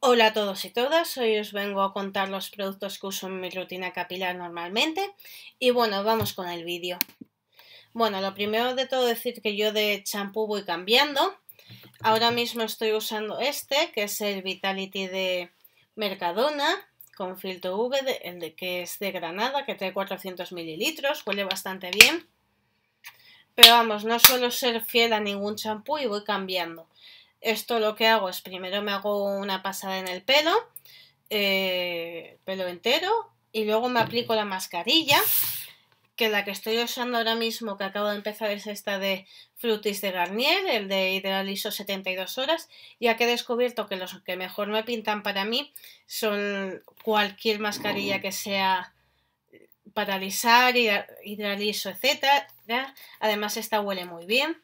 Hola a todos y todas, hoy os vengo a contar los productos que uso en mi rutina capilar normalmente y bueno, vamos con el vídeo. Bueno, lo primero de todo decir que yo de champú voy cambiando. Ahora mismo estoy usando este, que es el Vitality de Mercadona con filtro V, el de, que es de Granada, que trae 400 mililitros, huele bastante bien. Pero vamos, no suelo ser fiel a ningún champú y voy cambiando. Esto lo que hago es primero me hago una pasada en el pelo, eh, pelo entero, y luego me aplico la mascarilla, que la que estoy usando ahora mismo, que acabo de empezar, es esta de Frutis de Garnier, el de Hidraliso 72 horas, ya que he descubierto que los que mejor me pintan para mí son cualquier mascarilla que sea para paralizar, hidraliso, etc Además, esta huele muy bien.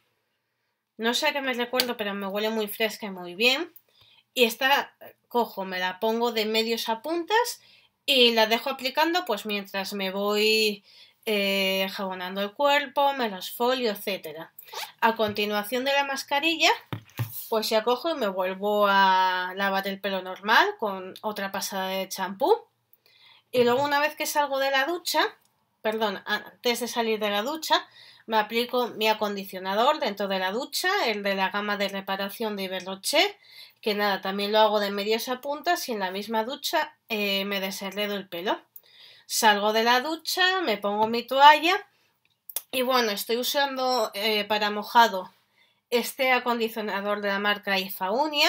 No sé a qué me recuerdo, pero me huele muy fresca y muy bien. Y esta cojo, me la pongo de medios a puntas y la dejo aplicando pues mientras me voy eh, jabonando el cuerpo, me los folio, etc. A continuación de la mascarilla, pues ya cojo y me vuelvo a lavar el pelo normal con otra pasada de champú. Y luego una vez que salgo de la ducha, perdón, antes de salir de la ducha, me aplico mi acondicionador dentro de la ducha, el de la gama de reparación de Iberroche, que nada, también lo hago de medias a puntas y en la misma ducha eh, me desenredo el pelo. Salgo de la ducha, me pongo mi toalla y bueno, estoy usando eh, para mojado este acondicionador de la marca Ifaunia,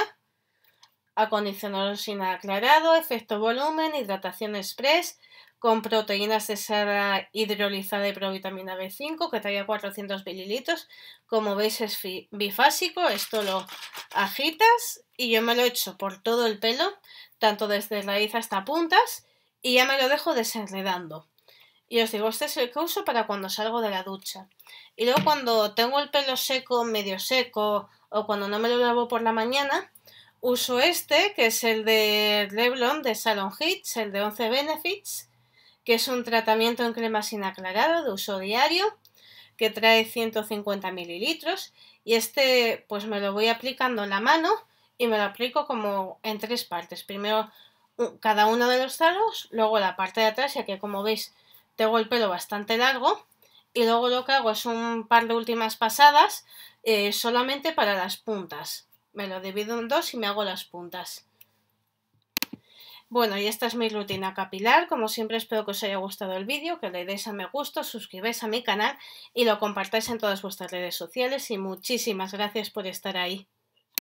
acondicionador sin aclarado, efecto volumen, hidratación express, con proteínas de seda hidrolizada y provitamina B5, que traía 400 mililitros. Como veis es bifásico, esto lo agitas y yo me lo echo por todo el pelo, tanto desde raíz hasta puntas, y ya me lo dejo desenredando. Y os digo, este es el que uso para cuando salgo de la ducha. Y luego cuando tengo el pelo seco, medio seco, o cuando no me lo lavo por la mañana, uso este, que es el de Leblon de Salon Hits, el de 11 Benefits, que es un tratamiento en crema sin aclarado de uso diario que trae 150 mililitros y este pues me lo voy aplicando en la mano y me lo aplico como en tres partes. Primero cada uno de los talos, luego la parte de atrás ya que como veis tengo el pelo bastante largo y luego lo que hago es un par de últimas pasadas eh, solamente para las puntas. Me lo divido en dos y me hago las puntas. Bueno, y esta es mi rutina capilar. Como siempre, espero que os haya gustado el vídeo, que le deis a me gusta, suscribáis a mi canal y lo compartáis en todas vuestras redes sociales. Y muchísimas gracias por estar ahí.